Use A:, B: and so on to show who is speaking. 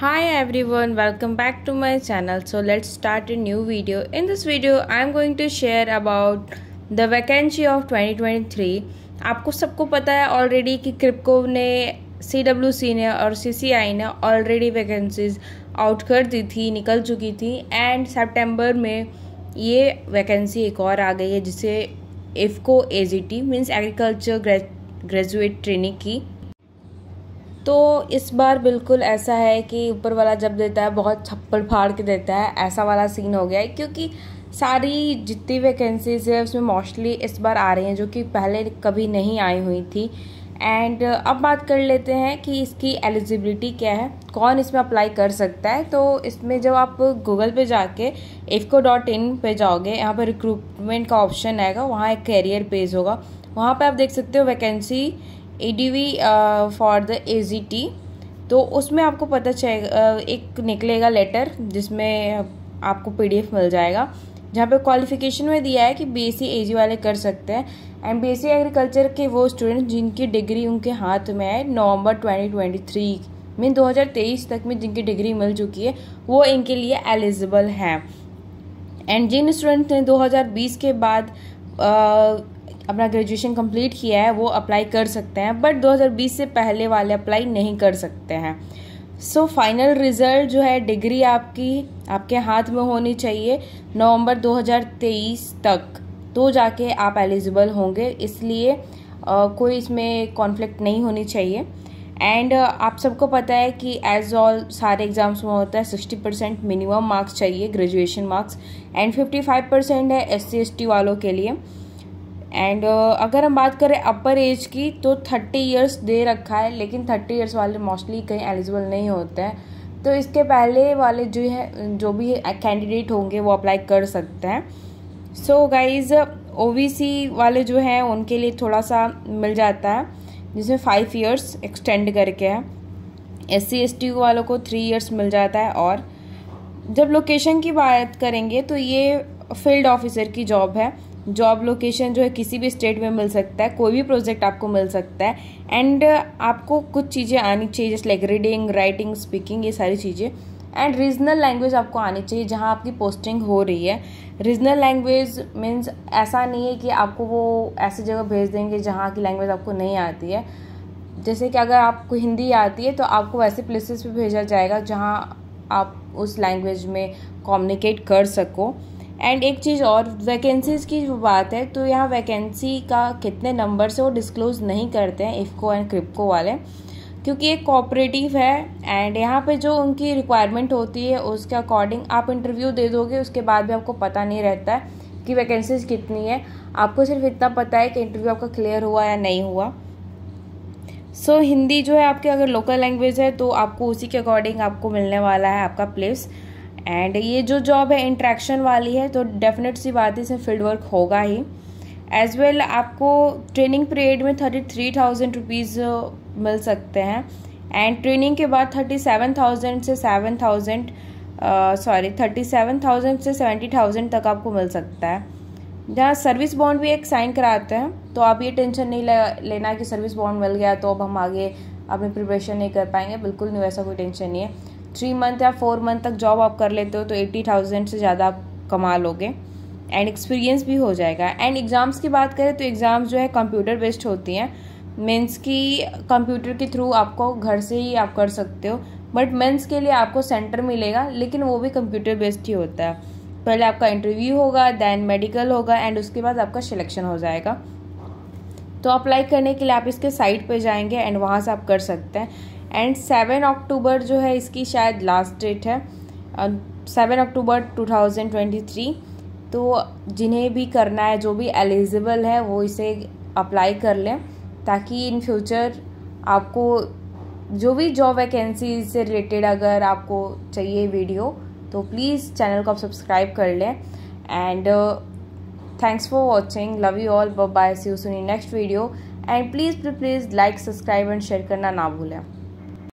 A: hi everyone welcome back to my channel so let's start a new video in this video i'm going to share about the vacancy of 2023 आपको सबको पता है already कि क्रिप्को ने C W C ने और सी सी आई ने already vacancies out कर दी थी निकल चुकी थी एंड सितंबर में ये वैकेंसी एक और आ गई है जिसे IFFCO A G T means agriculture graduate training की तो इस बार बिल्कुल ऐसा है कि ऊपर वाला जब देता है बहुत छप्पड़ फाड़ के देता है ऐसा वाला सीन हो गया है क्योंकि सारी जितनी वैकेंसीज है उसमें मोस्टली इस बार आ रही हैं जो कि पहले कभी नहीं आई हुई थी एंड अब बात कर लेते हैं कि इसकी एलिजिबिलिटी क्या है कौन इसमें अप्लाई कर सकता है तो इसमें जब आप गूगल पे जाके एफको डॉट इन पर जाओगे यहाँ पर रिक्रूटमेंट का ऑप्शन आएगा वहाँ एक कैरियर पेज होगा वहाँ पे आप देख सकते हो vacancy A for the A तो उसमें आपको पता चलेगा uh, एक निकलेगा लेटर जिसमें आपको पीडीएफ मिल जाएगा जहाँ पे क्वालिफिकेशन में दिया है कि बीएससी एजी e वाले कर सकते हैं एंड बीएससी एग्रीकल्चर के वो स्टूडेंट जिनकी डिग्री उनके हाथ में है नवंबर 2023 हज़ार 2023 तक में जिनकी डिग्री मिल चुकी है वो इनके लिए एलिजिबल हैं एंड जिन स्टूडेंट्स ने 2020 के बाद आ, uh, अपना ग्रेजुएशन कंप्लीट किया है वो अप्लाई कर सकते हैं बट 2020 से पहले वाले अप्लाई नहीं कर सकते हैं सो फाइनल रिज़ल्ट जो है डिग्री आपकी आपके हाथ में होनी चाहिए नवंबर 2023 तक तो जाके आप एलिजिबल होंगे इसलिए आ, कोई इसमें कॉन्फ्लिक्ट नहीं होनी चाहिए एंड आप सबको पता है कि एज ऑल सारे एग्ज़ाम्स में होता है सिक्सटी परसेंट मिनिमम मार्क्स चाहिए graduation marks and fifty five percent है एस सी वालों के लिए एंड uh, अगर हम बात करें अपर एज की तो थर्टी इयर्स दे रखा है लेकिन थर्टी इयर्स वाले मोस्टली कहीं एलिजिबल नहीं होते हैं तो इसके पहले वाले जो है जो भी कैंडिडेट होंगे वो अप्लाई कर सकते हैं सो गाइज ओ वाले जो हैं उनके लिए थोड़ा सा मिल जाता है जिसमें फाइव ईयर्स एक्सटेंड करके है एस सी एस टी वालों को थ्री ईयर्स मिल जाता है और जब लोकेशन की बात करेंगे तो ये फील्ड ऑफिसर की जॉब है जॉब लोकेशन जो है किसी भी स्टेट में मिल सकता है कोई भी प्रोजेक्ट आपको मिल सकता है एंड uh, आपको कुछ चीज़ें आनी चाहिए जैसे लाइक रीडिंग राइटिंग स्पीकिंग ये सारी चीज़ें एंड रीजनल लैंग्वेज आपको आनी चाहिए जहाँ आपकी पोस्टिंग हो रही है रीजनल लैंग्वेज मीन्स ऐसा नहीं है कि आपको वो ऐसी जगह भेज देंगे जहाँ की लैंग्वेज आपको नहीं आती है जैसे कि अगर आपको हिंदी आती है तो आपको वैसे प्लेसेस पे भेजा जाएगा जहाँ आप उस लैंग्वेज में कम्युनिकेट कर सको एंड एक चीज़ और वैकेंसीज़ की जो बात है तो यहाँ वैकेंसी का कितने नंबर से वो डिस्क्लोज़ नहीं करते हैं इफ़को एंड क्रिप्को वाले क्योंकि एक कोऑपरेटिव है एंड यहाँ पे जो उनकी रिक्वायरमेंट होती है उसके अकॉर्डिंग आप इंटरव्यू दे दोगे उसके बाद भी आपको पता नहीं रहता है कि वैकेंसीज कितनी है आपको सिर्फ इतना पता है कि इंटरव्यू आपका क्लियर हुआ या नहीं हुआ सो so, हिंदी जो है आपके अगर लोकल लैंग्वेज है तो आपको उसी के अकॉर्डिंग आपको मिलने वाला है आपका प्लेस एंड ये जो जॉब है इंट्रैक्शन वाली है तो डेफिनेट सी बात है इसमें फील्ड वर्क होगा ही एज वेल well, आपको ट्रेनिंग पीरियड में थर्टी थ्री थाउजेंड रुपीज़ मिल सकते हैं एंड ट्रेनिंग के बाद थर्टी सेवन थाउजेंड से seven thousand sorry thirty seven thousand से सेवेंटी थाउजेंड तक आपको मिल सकता है जहाँ सर्विस बॉन्ड भी एक साइन कराते हैं तो आप ये टेंशन नहीं ले, लेना कि सर्विस बॉन्ड मिल गया तो अब हम आगे अपनी प्रिपरेशन नहीं कर पाएंगे बिल्कुल नहीं वैसा कोई टेंशन नहीं है थ्री मंथ या फोर मंथ तक जॉब आप कर लेते हो तो एट्टी थाउजेंड से ज़्यादा आप कमा लोगे एंड एक्सपीरियंस भी हो जाएगा एंड एग्ज़ाम्स की बात करें तो एग्ज़ाम्स जो है कंप्यूटर बेस्ड होती हैं मेंस की कंप्यूटर के थ्रू आपको घर से ही आप कर सकते हो बट मेंस के लिए आपको सेंटर मिलेगा लेकिन वो भी कंप्यूटर बेस्ड ही होता है पहले आपका इंटरव्यू होगा दैन मेडिकल होगा एंड उसके बाद आपका सिलेक्शन हो जाएगा तो अप्लाई करने के लिए आप इसके साइट पर जाएंगे एंड वहाँ से आप कर सकते हैं एंड सेवन अक्टूबर जो है इसकी शायद लास्ट डेट है सेवन अक्टूबर 2023 तो जिन्हें भी करना है जो भी एलिजिबल है वो इसे अप्लाई कर लें ताकि इन फ्यूचर आपको जो भी जॉब वैकेंसी से रिलेटेड अगर आपको चाहिए वीडियो तो प्लीज़ चैनल को आप सब्सक्राइब कर लें and thanks for watching love you all bye see you soon next video and please please like subscribe and share करना ना भूलें